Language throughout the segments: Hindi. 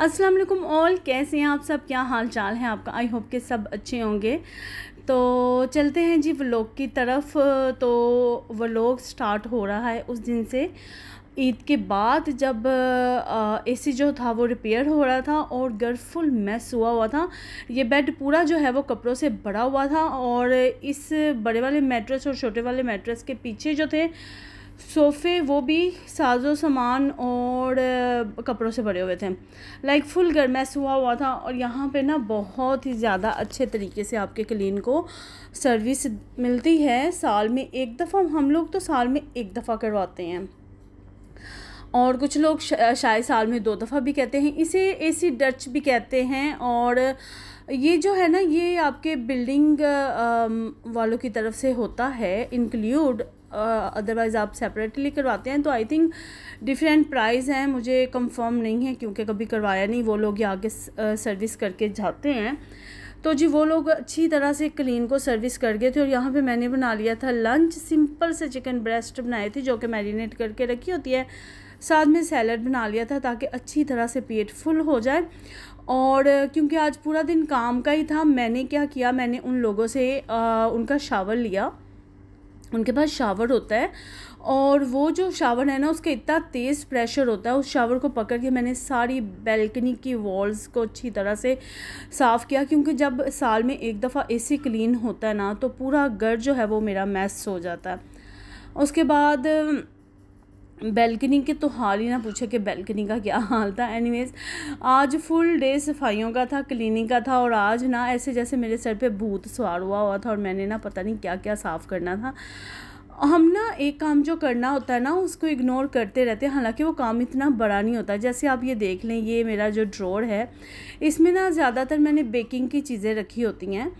अस्सलाम वालेकुम ऑल कैसे हैं आप सब क्या हाल चाल हैं आपका आई होप के सब अच्छे होंगे तो चलते हैं जी व्लॉग की तरफ तो व्लॉग स्टार्ट हो रहा है उस दिन से ईद के बाद जब एसी जो था वो रिपेयर हो रहा था और घर फुल मैस हुआ हुआ था ये बेड पूरा जो है वो कपड़ों से भरा हुआ था और इस बड़े वाले मेट्रेस और छोटे वाले मेट्रेस के पीछे जो थे सोफ़े वो भी साजो सामान और कपड़ों से भरे हुए थे लाइक फुल गरमैस हुआ हुआ था और यहाँ पे ना बहुत ही ज़्यादा अच्छे तरीके से आपके क्लीन को सर्विस मिलती है साल में एक दफ़ा हम लोग तो साल में एक दफ़ा करवाते हैं और कुछ लोग शायद साल में दो दफ़ा भी कहते हैं इसे एसी डच भी कहते हैं और ये जो है ना ये आपके बिल्डिंग वालों की तरफ से होता है इंक्लूड अदरवाइज़ आप सेपरेटली करवाते हैं तो आई थिंक डिफरेंट प्राइस हैं मुझे कंफर्म नहीं है क्योंकि कभी करवाया नहीं वो लोग यहाँ के सर्विस करके जाते हैं तो जी वो लोग अच्छी तरह से क्लीन को सर्विस कर गए थे और यहाँ पे मैंने बना लिया था लंच सिंपल से चिकन ब्रेस्ट बनाए थे जो कि मैरिनेट करके रखी होती है साथ में सैलड बना लिया था ताकि अच्छी तरह से पेट फुल हो जाए और क्योंकि आज पूरा दिन काम का ही था मैंने क्या किया मैंने उन लोगों से आ, उनका शावर लिया उनके पास शावर होता है और वो जो शावर है ना उसका इतना तेज़ प्रेशर होता है उस शावर को पकड़ के मैंने सारी बेल्कनी की वॉल्स को अच्छी तरह से साफ़ किया क्योंकि जब साल में एक दफ़ा एसी क्लीन होता है ना तो पूरा घर जो है वो मेरा मैस हो जाता है उसके बाद बेल्कनी के तो हाल ही ना पूछे कि बेलकनी का क्या हाल था एनीवेज आज फुल डे सफाइयों का था क्लीनिंग का था और आज ना ऐसे जैसे मेरे सर पे भूत सवार हुआ हुआ था और मैंने ना पता नहीं क्या क्या साफ़ करना था हम ना एक काम जो करना होता है ना उसको इग्नोर करते रहते हैं हालांकि वो काम इतना बड़ा नहीं होता जैसे आप ये देख लें ये मेरा जो ड्रोर है इसमें ना ज़्यादातर मैंने बेकिंग की चीज़ें रखी होती हैं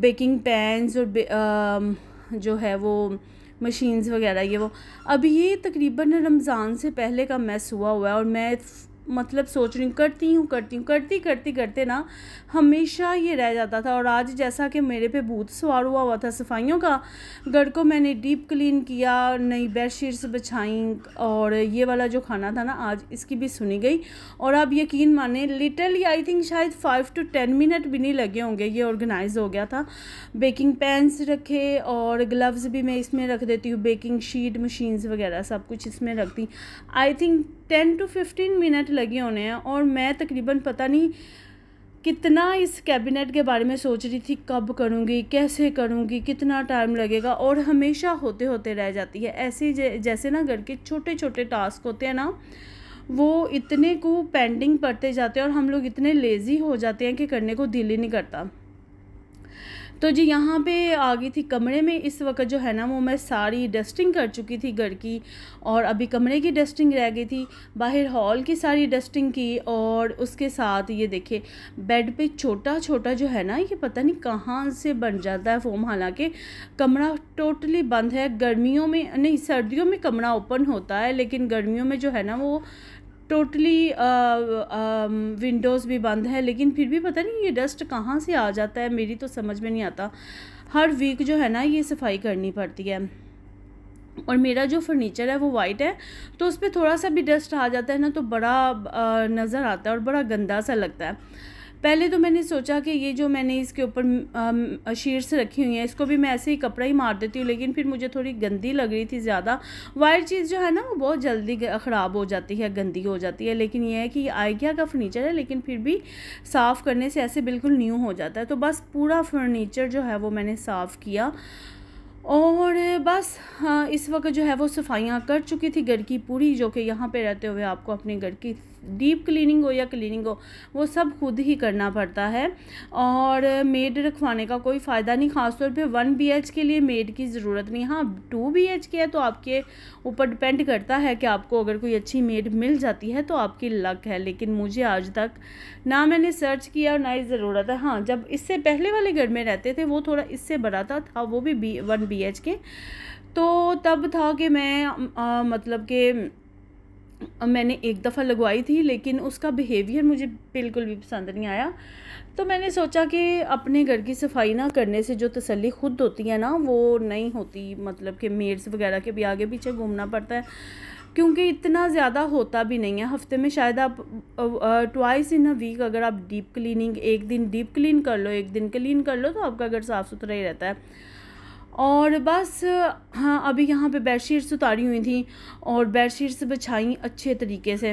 बेकिंग पैंस और बे, आ, जो है वो मशीन्स वगैरह ये वो अब ये तकरीबन रमज़ान से पहले का मैस हुआ हुआ है और मैं मतलब सोच रही हूँ करती हूँ करती हूँ करती करती करते ना हमेशा ये रह जाता था और आज जैसा कि मेरे पे भूत सवार हुआ हुआ था सफाइयों का घर को मैंने डीप क्लीन किया नई बेड शीट्स बिछाई और ये वाला जो खाना था ना आज इसकी भी सुनी गई और आप यकीन माने लिटरली आई थिंक शायद फाइव टू टेन मिनट भी नहीं लगे होंगे ये ऑर्गेनाइज हो गया था बेकिंग पैंस रखे और ग्लव्स भी मैं इसमें रख देती हूँ बेकिंग शीट मशीन्स वगैरह सब कुछ इसमें रखती I think ten to fifteen minute लगे होने हैं और मैं तकरीबन पता नहीं कितना इस कैबिनेट के बारे में सोच रही थी कब करूँगी कैसे करूँगी कितना टाइम लगेगा और हमेशा होते होते रह जाती है ऐसे जैसे ना घर के छोटे छोटे टास्क होते हैं ना वो इतने को पेंडिंग पड़ते जाते हैं और हम लोग इतने लेज़ी हो जाते हैं कि करने को दिल ही नहीं करता तो जी यहाँ पे आ गई थी कमरे में इस वक्त जो है ना वो मैं सारी डस्टिंग कर चुकी थी घर की और अभी कमरे की डस्टिंग रह गई थी बाहर हॉल की सारी डस्टिंग की और उसके साथ ये देखिए बेड पे छोटा छोटा जो है ना ये पता नहीं कहाँ से बन जाता है फोम हालांकि कमरा टोटली बंद है गर्मियों में नहीं सर्दियों में कमरा ओपन होता है लेकिन गर्मियों में जो है ना वो टोटली विंडोज़ uh, um, भी बंद है लेकिन फिर भी पता नहीं ये डस्ट कहाँ से आ जाता है मेरी तो समझ में नहीं आता हर वीक जो है ना ये सफाई करनी पड़ती है और मेरा जो फर्नीचर है वो वाइट है तो उस पर थोड़ा सा भी डस्ट आ जाता है ना तो बड़ा uh, नज़र आता है और बड़ा गंदा सा लगता है पहले तो मैंने सोचा कि ये जो मैंने इसके ऊपर शीट्स रखी हुई हैं इसको भी मैं ऐसे ही कपड़ा ही मार देती हूँ लेकिन फिर मुझे थोड़ी गंदी लग रही थी ज़्यादा वायर चीज़ जो है ना वो बहुत जल्दी ख़राब हो जाती है गंदी हो जाती है लेकिन ये है कि आइकिया का फर्नीचर है लेकिन फिर भी साफ़ करने से ऐसे बिल्कुल न्यू हो जाता है तो बस पूरा फर्नीचर जो है वो मैंने साफ़ किया और बस हाँ, इस वक्त जो है वो सफाइयाँ कर चुकी थी घर की पूरी जो कि यहाँ पे रहते हुए आपको अपने घर की डीप क्लीनिंग हो या क्लीनिंग हो वो सब खुद ही करना पड़ता है और मेड रखवाने का कोई फ़ायदा नहीं खासतौर पे वन बी के लिए मेड की ज़रूरत नहीं हाँ टू बी के है तो आपके ऊपर डिपेंड करता है कि आपको अगर कोई अच्छी मेड मिल जाती है तो आपकी लक है लेकिन मुझे आज तक ना मैंने सर्च किया और ना ही ज़रूरत है हाँ जब इससे पहले वाले घर में रहते थे वो थोड़ा इससे बड़ा था, था वो भी बी वन बी के तो तब था कि मैं आ, मतलब कि मैंने एक दफ़ा लगवाई थी लेकिन उसका बिहेवियर मुझे बिल्कुल भी पसंद नहीं आया तो मैंने सोचा कि अपने घर की सफाई ना करने से जो तसल्ली खुद होती है ना वो नहीं होती मतलब कि मेड्स वगैरह के भी आगे पीछे घूमना पड़ता है क्योंकि इतना ज़्यादा होता भी नहीं है हफ्ते में शायद आप ट्वाइस इन अ वीक अगर आप डीप क्लीनिंग एक दिन डीप क्लीन कर लो एक दिन क्लीन कर लो तो आपका घर साफ़ सुथरा ही रहता है और बस हाँ अभी यहाँ पे बेडशीट्स उतारी हुई थी और बेडशीट्स बिछाई अच्छे तरीके से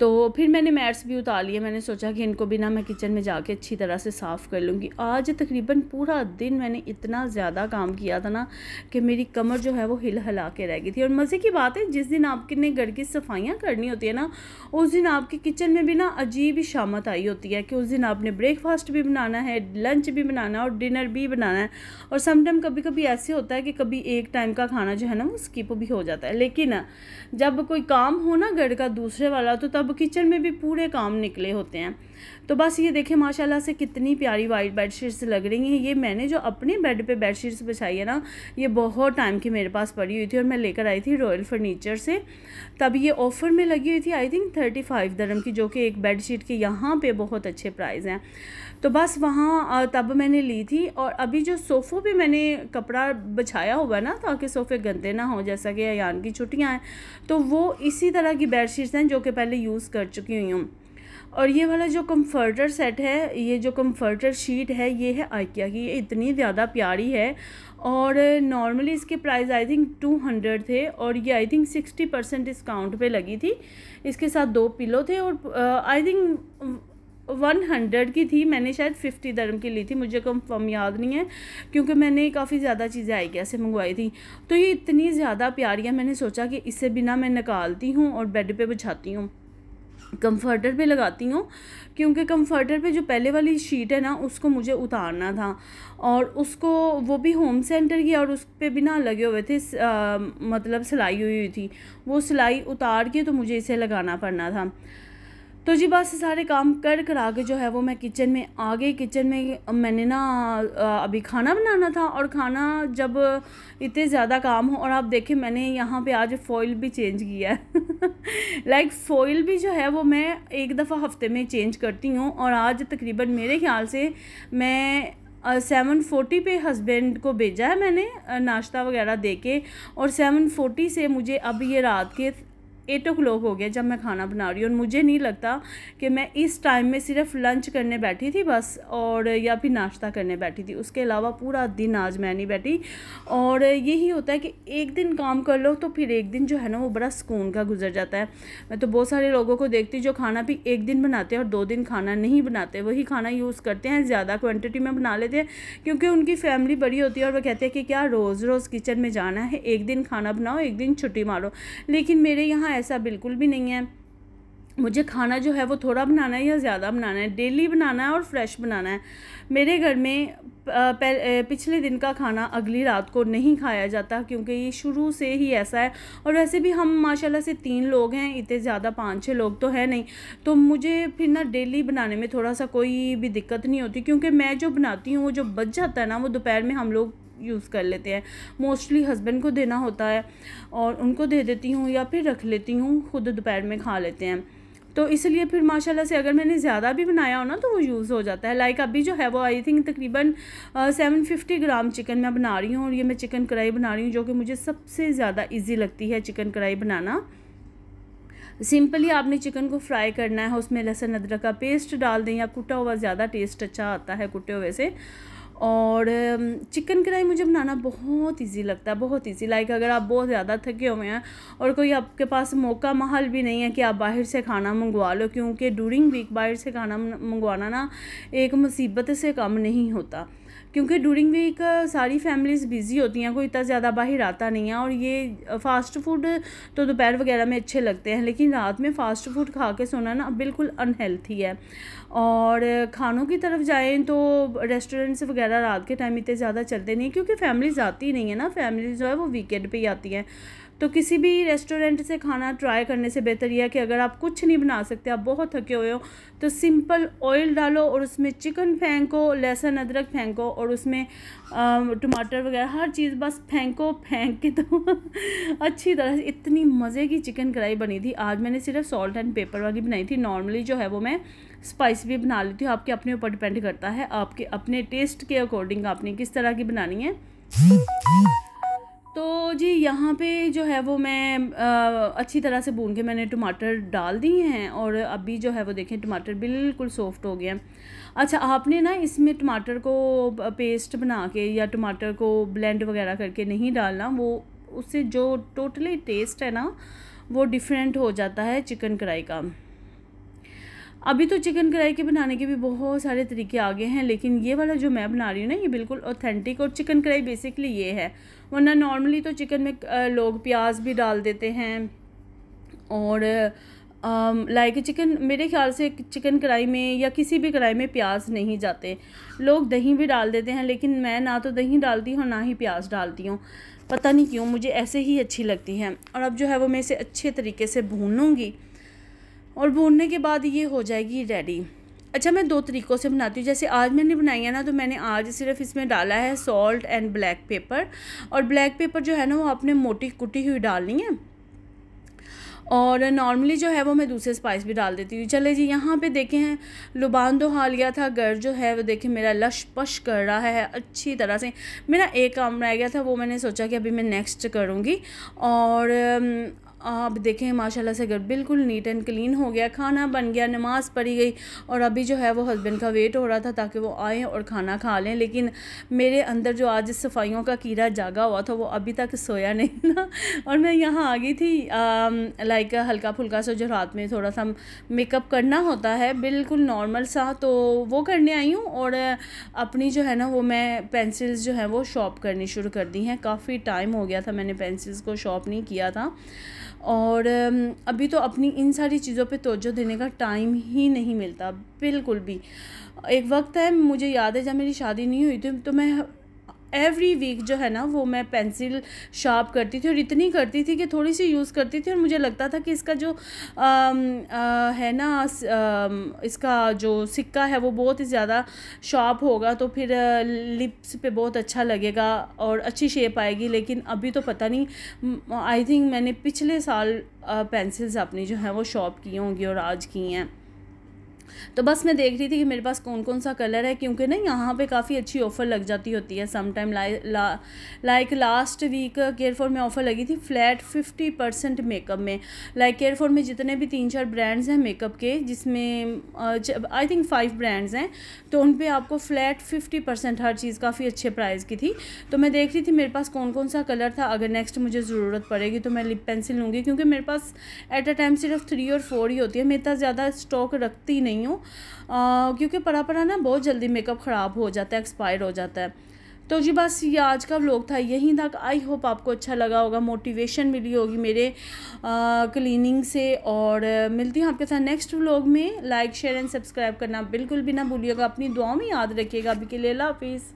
तो फिर मैंने मैट्स भी उतार लिए मैंने सोचा कि इनको भी ना मैं किचन में जाके अच्छी तरह से साफ़ कर लूँगी आज तकरीबन पूरा दिन मैंने इतना ज़्यादा काम किया था ना कि मेरी कमर जो है वो हिल हिला के रह गई थी और मज़े की बात है जिस दिन आपके ने घर की सफाइयाँ करनी होती है ना उस दिन आपके किचन में भी ना अजीब ही शामत आई होती है कि उस दिन आपने ब्रेकफास्ट भी बनाना है लंच भी बनाना है और डिनर भी बनाना है और समटाइम कभी कभी ऐसे होता है कि कभी एक टाइम का खाना जो है ना वो स्किप भी हो जाता है लेकिन जब कोई काम हो ना घर का दूसरे वाला तो तब अब किचन में भी पूरे काम निकले होते हैं तो बस ये देखें माशाल्लाह से कितनी प्यारी वाइट बेड शीट्स लग रही हैं ये मैंने जो अपने बेड पे बेड शीट्स बिछाई है ना ये बहुत टाइम की मेरे पास पड़ी हुई थी और मैं लेकर आई थी रॉयल फर्नीचर से तब ये ऑफ़र में लगी हुई थी आई थिंक थर्टी फाइव दरम की जो कि एक बेड शीट के यहाँ पर बहुत अच्छे प्राइज़ हैं तो बस वहाँ तब मैंने ली थी और अभी जो सोफ़ों पर मैंने कपड़ा बिछाया हुआ ना ताकि सोफ़े गंदे ना हो जैसा कि यान की छुट्टियाँ हैं तो वो इसी तरह की बेड हैं जो कि पहले यूज़ यूज़ कर चुकी हुई हूँ और ये वाला जो कम्फर्टर सेट है ये जो कम्फर्टर शीट है ये है आइकिया की ये इतनी ज़्यादा प्यारी है और नॉर्मली इसके price I think two hundred थे और ये I think sixty percent discount पे लगी थी इसके साथ दो पिलो थे और आई थिंक वन हंड्रेड की थी मैंने शायद फिफ्टी दरम की ली थी मुझे कंफर्म याद नहीं है क्योंकि मैंने काफ़ी ज़्यादा चीज़ें आइकिया से मंगवाई थी तो ये इतनी ज़्यादा प्यारी है मैंने सोचा कि इससे बिना मैं निकालती हूँ और बेड पर बिछाती हूँ कंफर्टर पे लगाती हूँ क्योंकि कंफर्टर पे जो पहले वाली शीट है ना उसको मुझे उतारना था और उसको वो भी होम सेंटर की और उस पर भी ना लगे हुए थे आ, मतलब सिलाई हुई हुई थी वो सिलाई उतार के तो मुझे इसे लगाना पड़ना था तो जी बस सारे काम कर कर आगे जो है वो मैं किचन में आ गई किचन में मैंने ना अभी खाना बनाना था और खाना जब इतने ज़्यादा काम हो और आप देखें मैंने यहाँ पे आज फॉइल भी चेंज किया है लाइक फॉइल भी जो है वो मैं एक दफ़ा हफ्ते में चेंज करती हूँ और आज तकरीबन मेरे ख्याल से मैं सेवन फोर्टी पे हस्बैंड को भेजा है मैंने नाश्ता वगैरह दे के और सेवन फोर्टी से मुझे अब ये रात के एट ओ क्लॉक हो गया जब मैं खाना बना रही हूँ और मुझे नहीं लगता कि मैं इस टाइम में सिर्फ लंच करने बैठी थी बस और या फिर नाश्ता करने बैठी थी उसके अलावा पूरा दिन आज मैं नहीं बैठी और यही होता है कि एक दिन काम कर लो तो फिर एक दिन जो है ना वो बड़ा सुकून का गुजर जाता है मैं तो बहुत सारे लोगों को देखती जो खाना भी एक दिन बनाते हैं और दो दिन खाना नहीं बनाते वही खाना यूज़ करते हैं ज़्यादा क्वान्टिटी में बना लेते हैं क्योंकि उनकी फैमिली बड़ी होती है और वह कहते हैं कि क्या रोज़ रोज़ किचन में जाना है एक दिन खाना बनाओ एक दिन छुट्टी मारो लेकिन मेरे यहाँ ऐसा बिल्कुल भी नहीं है मुझे खाना जो है वो थोड़ा बनाना है या ज़्यादा बनाना है डेली बनाना है और फ्रेश बनाना है मेरे घर में पिछले दिन का खाना अगली रात को नहीं खाया जाता क्योंकि ये शुरू से ही ऐसा है और वैसे भी हम माशाल्लाह से तीन लोग हैं इतने ज़्यादा पाँच छः लोग तो है नहीं तो मुझे फिर ना डेली बनाने में थोड़ा सा कोई भी दिक्कत नहीं होती क्योंकि मैं जो बनाती हूँ वो जो बच जाता है ना वो दोपहर में हम लोग यूज़ कर लेते हैं मोस्टली हस्बैंड को देना होता है और उनको दे देती हूँ या फिर रख लेती हूँ खुद दोपहर में खा लेते हैं तो इसलिए फिर माशाल्लाह से अगर मैंने ज़्यादा भी बनाया हो ना तो वो यूज़ हो जाता है लाइक अभी जो है वो आई थिंक तकरीबन सेवन फिफ्टी ग्राम चिकन मैं बना रही हूँ और ये मैं चिकन कढ़ाई बना रही हूँ जो कि मुझे सबसे ज़्यादा ईजी लगती है चिकन कढ़ाई बनाना सिंपली आपने चिकन को फ्राई करना है उसमें लहसुन अदरक का पेस्ट डाल दें या कुटा हुआ ज़्यादा टेस्ट अच्छा आता है कुटे हुए से और चिकन कढ़ाई मुझे बनाना बहुत इजी लगता है बहुत इजी लाइक अगर आप बहुत ज़्यादा थके हुए हैं और कोई आपके पास मौका माहौल भी नहीं है कि आप बाहर से खाना मंगवा लो क्योंकि डूरिंग वीक बाहर से खाना मंगवाना ना एक मुसीबत से कम नहीं होता क्योंकि डूरिंग वीक सारी फैमिलीज़ बिज़ी होती हैं कोई इतना ज़्यादा बाहर आता नहीं है और ये फ़ास्ट फूड तो दोपहर वगैरह में अच्छे लगते हैं लेकिन रात में फ़ास्ट फूड खा के सोना ना बिल्कुल अनहेल्थी है और खानों की तरफ जाएँ तो रेस्टोरेंट्स वगैरह रात के टाइम इतने ज़्यादा चलते नहीं क्योंकि फैमिलीज आती नहीं है ना फैमिली जो है वो वीकेंड पे ही आती हैं तो किसी भी रेस्टोरेंट से खाना ट्राई करने से बेहतर यह है कि अगर आप कुछ नहीं बना सकते आप बहुत थके हुए हो तो सिंपल ऑयल डालो और उसमें चिकन फेंको लहसुन अदरक फेंको और उसमें टमाटर वगैरह हर चीज़ बस फेंको फेंक के तो अच्छी तरह से इतनी मज़े की चिकन कढ़ाई बनी थी आज मैंने सिर्फ सॉल्ट एंड पेपर वाली बनाई थी नॉर्मली जो है वो मैं स्पाइस भी बना लेती हूँ आपके अपने ऊपर डिपेंड करता है आपके अपने टेस्ट के अकॉर्डिंग आपने किस तरह की बनानी है तो जी यहाँ पे जो है वो मैं आ, अच्छी तरह से भून के मैंने टमाटर डाल दिए हैं और अभी जो है वो देखें टमाटर बिल्कुल सॉफ्ट हो गए हैं अच्छा आपने ना इसमें टमाटर को पेस्ट बना के या टमाटर को ब्लेंड वगैरह करके नहीं डालना वो उससे जो टोटली टेस्ट है ना वो डिफरेंट हो जाता है चिकन कढ़ाई का अभी तो चिकन कढ़ाई के बनाने के भी बहुत सारे तरीके आ गए हैं लेकिन ये वाला जो मैं बना रही हूँ ना ये बिल्कुल ऑथेंटिक और चिकन कढ़ाई बेसिकली ये है वरना नॉर्मली तो चिकन में लोग प्याज भी डाल देते हैं और लाइक चिकन मेरे ख्याल से चिकन कढ़ाई में या किसी भी कढ़ाई में प्याज नहीं जाते लोग दही भी डाल देते हैं लेकिन मैं ना तो दही डालती हूँ ना ही प्याज डालती हूँ पता नहीं क्यों मुझे ऐसे ही अच्छी लगती है और अब जो है वो मैं इसे अच्छे तरीके से भून लूँगी और भूनने के बाद ये हो जाएगी रेडी अच्छा मैं दो तरीक़ों से बनाती हूँ जैसे आज मैंने बनाई है ना तो मैंने आज सिर्फ इसमें डाला है सॉल्ट एंड ब्लैक पेपर और ब्लैक पेपर जो है ना वो आपने मोटी कुटी हुई डालनी है और नॉर्मली जो है वो मैं दूसरे स्पाइस भी डाल देती हूँ चले जी यहाँ पे देखे हैं लुबान दो हाल गया था घर जो है वो देखे मेरा लश पश कर रहा है अच्छी तरह से मेरा एक काम रह गया था वो मैंने सोचा कि अभी मैं नेक्स्ट करूँगी और आप देखें माशाल्लाह से घर बिल्कुल नीट एंड क्लीन हो गया खाना बन गया नमाज़ पढ़ी गई और अभी जो है वो हस्बैंड का वेट हो रहा था ताकि वो आए और खाना खा लें लेकिन मेरे अंदर जो आज सफाइयों का कीड़ा जागा हुआ था वो अभी तक सोया नहीं था और मैं यहाँ आ गई थी लाइक हल्का फुल्का सा जो रात में थोड़ा सा मेकअप करना होता है बिल्कुल नॉर्मल सा तो वो करने आई हूँ और अपनी जो है ना वो मैं पेंसिल्स जो है वो शॉप करनी शुरू कर दी हैं काफ़ी टाइम हो गया था मैंने पेंसिल्स को शॉप नहीं किया था और अभी तो अपनी इन सारी चीज़ों पे तोज्जो देने का टाइम ही नहीं मिलता बिल्कुल भी एक वक्त है मुझे याद है जब मेरी शादी नहीं हुई थी तो मैं एवरी वीक जो है ना वो मैं पेंसिल शार्प करती थी और इतनी करती थी कि थोड़ी सी यूज़ करती थी और मुझे लगता था कि इसका जो आ, um, आ, uh, है ना आ, um, इसका जो सिक्का है वो बहुत ही ज़्यादा शार्प होगा तो फिर लिप्स uh, पे बहुत अच्छा लगेगा और अच्छी शेप आएगी लेकिन अभी तो पता नहीं आई थिंक मैंने पिछले साल पेंसिल्स uh, अपनी जो हैं वो शॉप की होंगी और आज की हैं तो बस मैं देख रही थी कि मेरे पास कौन कौन सा कलर है क्योंकि ना यहाँ पे काफ़ी अच्छी ऑफ़र लग जाती होती है समटाइम ला, लाइक लास्ट वीक केयरफोर में ऑफ़र लगी थी फ्लैट फिफ्टी परसेंट मेकअप में लाइक केयरफोर में जितने भी तीन चार ब्रांड्स हैं मेकअप के जिसमें आई थिंक फाइव ब्रांड्स हैं तो उन पर आपको फ्लैट फिफ्टी परसेंट हर चीज़ काफ़ी अच्छे प्राइस की थी तो मैं देख रही थी मेरे पास कौन कौन सा कलर था अगर नेक्स्ट मुझे ज़रूरत पड़ेगी तो मैं लिप पेंसिल लूँगी क्योंकि मेरे पास एट अ टाइम सिर्फ थ्री और फोर ही होती है मैं इतना ज़्यादा स्टॉक रखती नहीं रही हूँ क्योंकि परा परा ना बहुत जल्दी मेकअप ख़राब हो जाता है एक्सपायर हो जाता है तो जी बस ये आज का व्लॉग था यहीं तक आई होप आपको अच्छा लगा होगा मोटिवेशन मिली होगी मेरे क्लीनिंग से और मिलती हूँ आपके साथ नेक्स्ट व्लॉग में लाइक शेयर एंड सब्सक्राइब करना बिल्कुल भी ना भूलिएगा अपनी दुआ में याद रखिएगा अभी के लिए हाफिज़